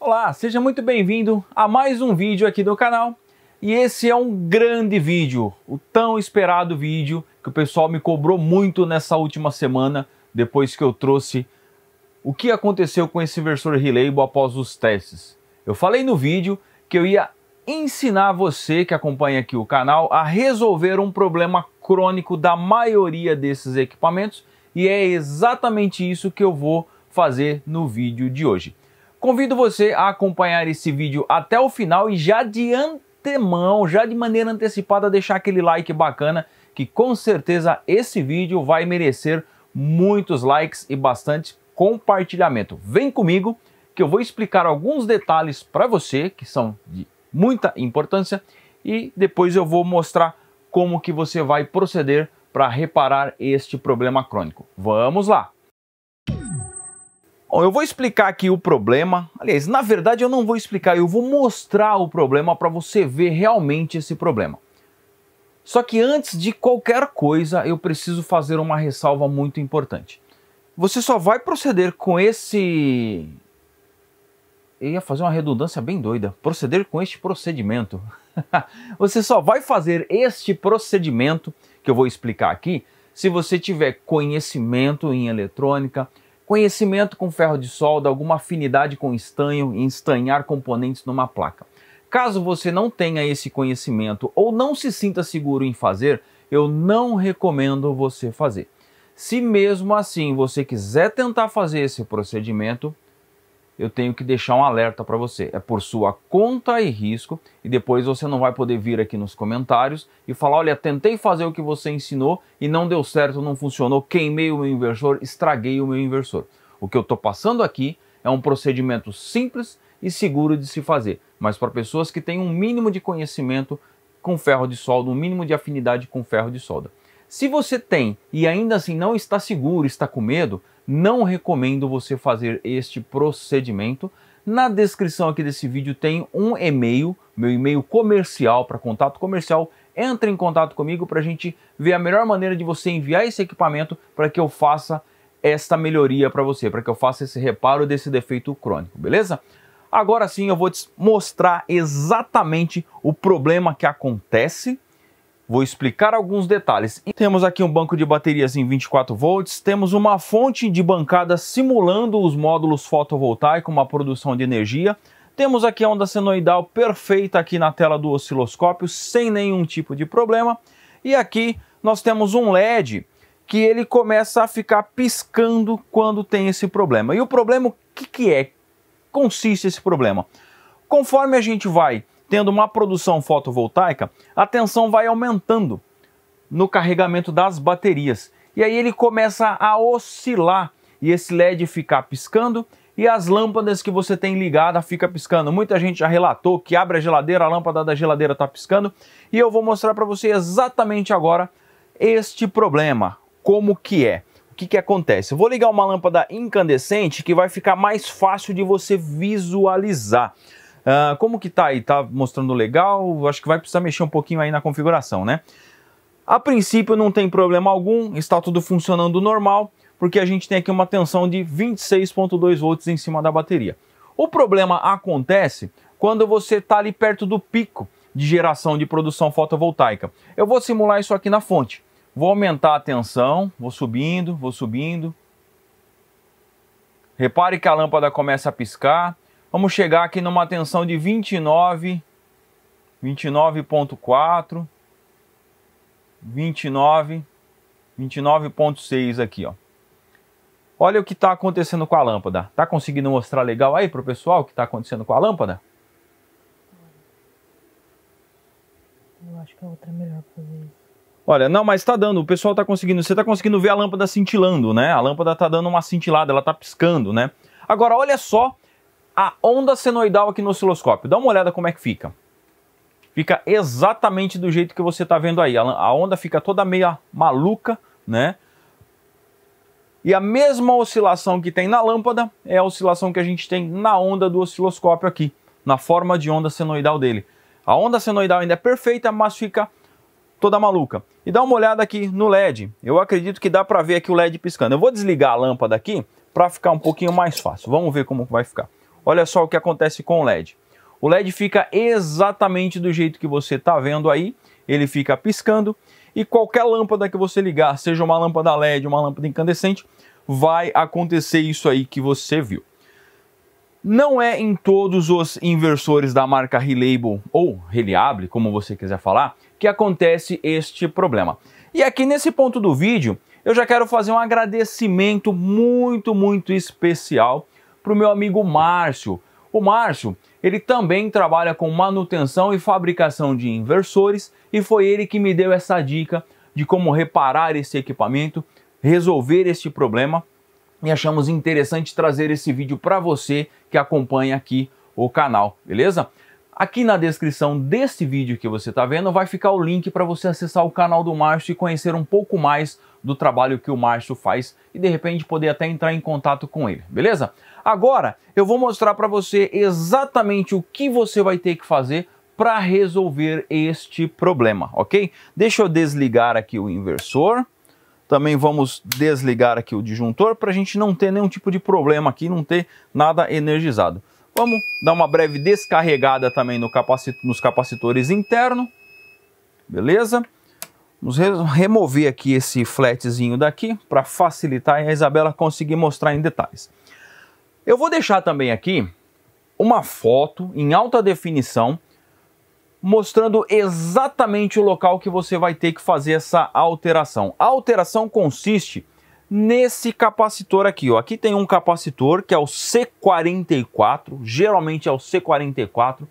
Olá, seja muito bem-vindo a mais um vídeo aqui do canal. E esse é um grande vídeo, o tão esperado vídeo que o pessoal me cobrou muito nessa última semana, depois que eu trouxe o que aconteceu com esse versor Relabel após os testes. Eu falei no vídeo que eu ia ensinar você que acompanha aqui o canal a resolver um problema crônico da maioria desses equipamentos e é exatamente isso que eu vou fazer no vídeo de hoje. Convido você a acompanhar esse vídeo até o final e já de antemão, já de maneira antecipada, deixar aquele like bacana que com certeza esse vídeo vai merecer muitos likes e bastante compartilhamento. Vem comigo que eu vou explicar alguns detalhes para você que são de muita importância e depois eu vou mostrar como que você vai proceder para reparar este problema crônico. Vamos lá! Bom, eu vou explicar aqui o problema. Aliás, na verdade eu não vou explicar, eu vou mostrar o problema para você ver realmente esse problema. Só que antes de qualquer coisa, eu preciso fazer uma ressalva muito importante. Você só vai proceder com esse eu ia fazer uma redundância bem doida. Proceder com este procedimento. você só vai fazer este procedimento que eu vou explicar aqui se você tiver conhecimento em eletrônica, conhecimento com ferro de solda, alguma afinidade com estanho e estanhar componentes numa placa. Caso você não tenha esse conhecimento ou não se sinta seguro em fazer, eu não recomendo você fazer. Se mesmo assim você quiser tentar fazer esse procedimento, eu tenho que deixar um alerta para você. É por sua conta e risco, e depois você não vai poder vir aqui nos comentários e falar: olha, tentei fazer o que você ensinou e não deu certo, não funcionou, queimei o meu inversor, estraguei o meu inversor. O que eu estou passando aqui é um procedimento simples e seguro de se fazer, mas para pessoas que têm um mínimo de conhecimento com ferro de solda, um mínimo de afinidade com ferro de solda. Se você tem e ainda assim não está seguro, está com medo, não recomendo você fazer este procedimento. Na descrição aqui desse vídeo tem um e-mail, meu e-mail comercial para contato comercial. Entre em contato comigo para a gente ver a melhor maneira de você enviar esse equipamento para que eu faça esta melhoria para você, para que eu faça esse reparo desse defeito crônico, beleza? Agora sim eu vou te mostrar exatamente o problema que acontece Vou explicar alguns detalhes. Temos aqui um banco de baterias em 24 volts, temos uma fonte de bancada simulando os módulos fotovoltaicos, uma produção de energia. Temos aqui a onda senoidal perfeita aqui na tela do osciloscópio, sem nenhum tipo de problema. E aqui nós temos um LED que ele começa a ficar piscando quando tem esse problema. E o problema, o que, que é? Consiste esse problema? Conforme a gente vai tendo uma produção fotovoltaica, a tensão vai aumentando no carregamento das baterias. E aí ele começa a oscilar e esse LED ficar piscando e as lâmpadas que você tem ligada fica piscando. Muita gente já relatou que abre a geladeira, a lâmpada da geladeira está piscando e eu vou mostrar para você exatamente agora este problema, como que é. O que, que acontece? Eu vou ligar uma lâmpada incandescente que vai ficar mais fácil de você visualizar. Ah, como que tá aí? Tá mostrando legal? Acho que vai precisar mexer um pouquinho aí na configuração, né? A princípio não tem problema algum, está tudo funcionando normal, porque a gente tem aqui uma tensão de 26.2 volts em cima da bateria. O problema acontece quando você está ali perto do pico de geração de produção fotovoltaica. Eu vou simular isso aqui na fonte. Vou aumentar a tensão, vou subindo, vou subindo. Repare que a lâmpada começa a piscar, Vamos chegar aqui numa tensão de 29, 29.4, 29, 29.6 aqui, ó. Olha o que está acontecendo com a lâmpada. Tá conseguindo mostrar legal aí para o pessoal o que está acontecendo com a lâmpada? Eu acho que a outra é melhor fazer isso. Olha, não, mas está dando, o pessoal está conseguindo, você está conseguindo ver a lâmpada cintilando, né? A lâmpada está dando uma cintilada, ela está piscando, né? Agora, olha só a onda senoidal aqui no osciloscópio. Dá uma olhada como é que fica. Fica exatamente do jeito que você está vendo aí. A onda fica toda meio maluca, né? E a mesma oscilação que tem na lâmpada é a oscilação que a gente tem na onda do osciloscópio aqui, na forma de onda senoidal dele. A onda senoidal ainda é perfeita, mas fica toda maluca. E dá uma olhada aqui no LED. Eu acredito que dá para ver aqui o LED piscando. Eu vou desligar a lâmpada aqui para ficar um pouquinho mais fácil. Vamos ver como vai ficar. Olha só o que acontece com o LED. O LED fica exatamente do jeito que você está vendo aí, ele fica piscando e qualquer lâmpada que você ligar, seja uma lâmpada LED, uma lâmpada incandescente, vai acontecer isso aí que você viu. Não é em todos os inversores da marca Relabel ou Reliable, como você quiser falar, que acontece este problema. E aqui nesse ponto do vídeo, eu já quero fazer um agradecimento muito, muito especial para o meu amigo Márcio. O Márcio, ele também trabalha com manutenção e fabricação de inversores e foi ele que me deu essa dica de como reparar esse equipamento, resolver este problema e achamos interessante trazer esse vídeo para você que acompanha aqui o canal, beleza? Aqui na descrição deste vídeo que você está vendo vai ficar o link para você acessar o canal do Márcio e conhecer um pouco mais do trabalho que o Márcio faz e de repente poder até entrar em contato com ele, beleza? Agora eu vou mostrar para você exatamente o que você vai ter que fazer para resolver este problema, ok? Deixa eu desligar aqui o inversor. Também vamos desligar aqui o disjuntor para a gente não ter nenhum tipo de problema aqui, não ter nada energizado. Vamos dar uma breve descarregada também no capacit nos capacitores internos. Beleza? Vamos re remover aqui esse flatzinho daqui para facilitar e a Isabela conseguir mostrar em detalhes. Eu vou deixar também aqui uma foto em alta definição mostrando exatamente o local que você vai ter que fazer essa alteração. A alteração consiste nesse capacitor aqui. Ó. Aqui tem um capacitor que é o C44, geralmente é o C44,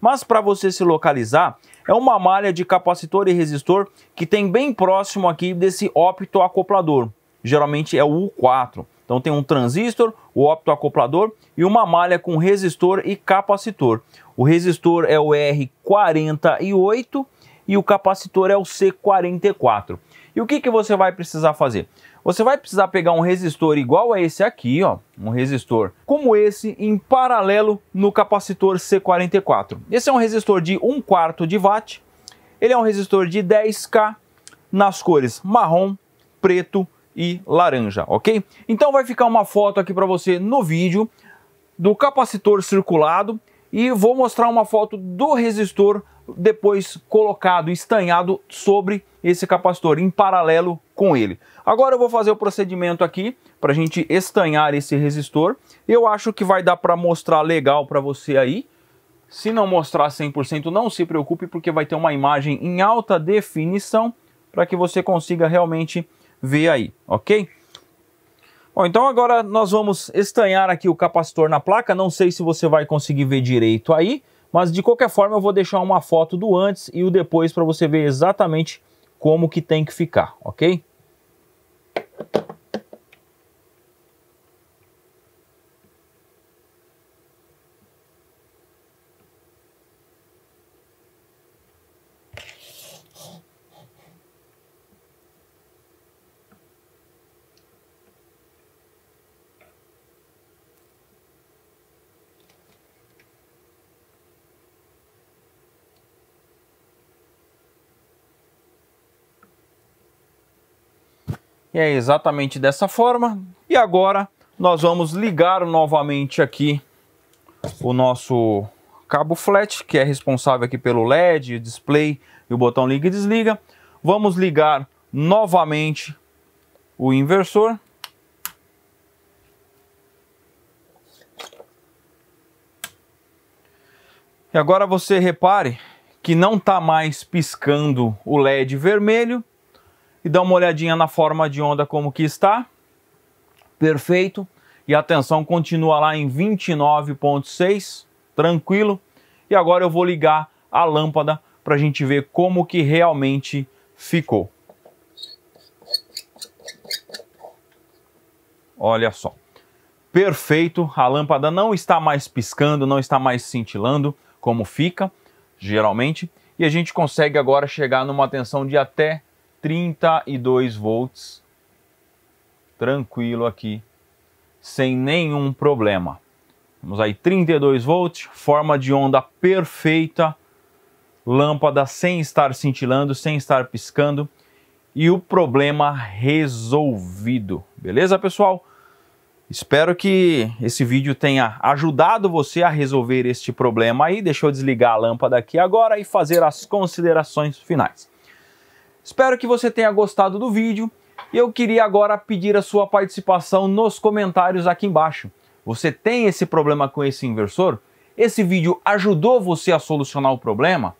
mas para você se localizar, é uma malha de capacitor e resistor que tem bem próximo aqui desse optoacoplador. Geralmente é o U4. Então tem um transistor, o optoacoplador e uma malha com resistor e capacitor. O resistor é o R48 e o capacitor é o C44. E o que, que você vai precisar fazer? Você vai precisar pegar um resistor igual a esse aqui, ó, um resistor como esse em paralelo no capacitor C44. Esse é um resistor de 1 quarto de watt, ele é um resistor de 10K nas cores marrom, preto e laranja, ok? Então vai ficar uma foto aqui para você no vídeo do capacitor circulado e vou mostrar uma foto do resistor depois colocado, estanhado sobre esse capacitor em paralelo com ele. Agora eu vou fazer o procedimento aqui para a gente estanhar esse resistor. Eu acho que vai dar para mostrar legal para você aí. Se não mostrar 100%, não se preocupe, porque vai ter uma imagem em alta definição para que você consiga realmente ver aí, ok? Bom, então agora nós vamos estanhar aqui o capacitor na placa. Não sei se você vai conseguir ver direito aí, mas de qualquer forma eu vou deixar uma foto do antes e o depois para você ver exatamente como que tem que ficar, ok? é exatamente dessa forma. E agora nós vamos ligar novamente aqui o nosso cabo flat, que é responsável aqui pelo LED, display e o botão liga e desliga. Vamos ligar novamente o inversor. E agora você repare que não está mais piscando o LED vermelho, e dá uma olhadinha na forma de onda como que está. Perfeito. E a tensão continua lá em 29.6, tranquilo. E agora eu vou ligar a lâmpada para a gente ver como que realmente ficou. Olha só. Perfeito, a lâmpada não está mais piscando, não está mais cintilando, como fica geralmente, e a gente consegue agora chegar numa tensão de até 32 volts, tranquilo aqui, sem nenhum problema. Temos aí 32 volts, forma de onda perfeita, lâmpada sem estar cintilando, sem estar piscando e o problema resolvido. Beleza, pessoal? Espero que esse vídeo tenha ajudado você a resolver este problema aí. Deixa eu desligar a lâmpada aqui agora e fazer as considerações finais. Espero que você tenha gostado do vídeo e eu queria agora pedir a sua participação nos comentários aqui embaixo. Você tem esse problema com esse inversor? Esse vídeo ajudou você a solucionar o problema?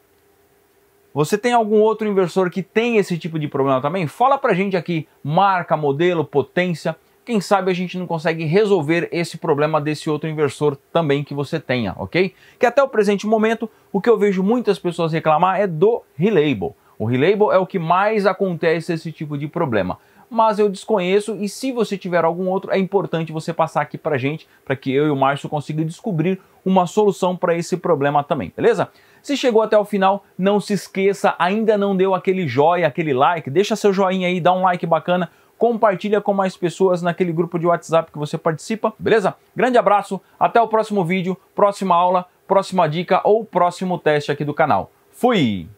Você tem algum outro inversor que tem esse tipo de problema também? Fala pra gente aqui, marca, modelo, potência. Quem sabe a gente não consegue resolver esse problema desse outro inversor também que você tenha, ok? Que até o presente momento, o que eu vejo muitas pessoas reclamar é do relabel. O relabel é o que mais acontece esse tipo de problema. Mas eu desconheço e se você tiver algum outro, é importante você passar aqui pra gente, para que eu e o Márcio consiga descobrir uma solução para esse problema também, beleza? Se chegou até o final, não se esqueça, ainda não deu aquele joinha, aquele like, deixa seu joinha aí, dá um like bacana, compartilha com mais pessoas naquele grupo de WhatsApp que você participa, beleza? Grande abraço, até o próximo vídeo, próxima aula, próxima dica ou próximo teste aqui do canal. Fui!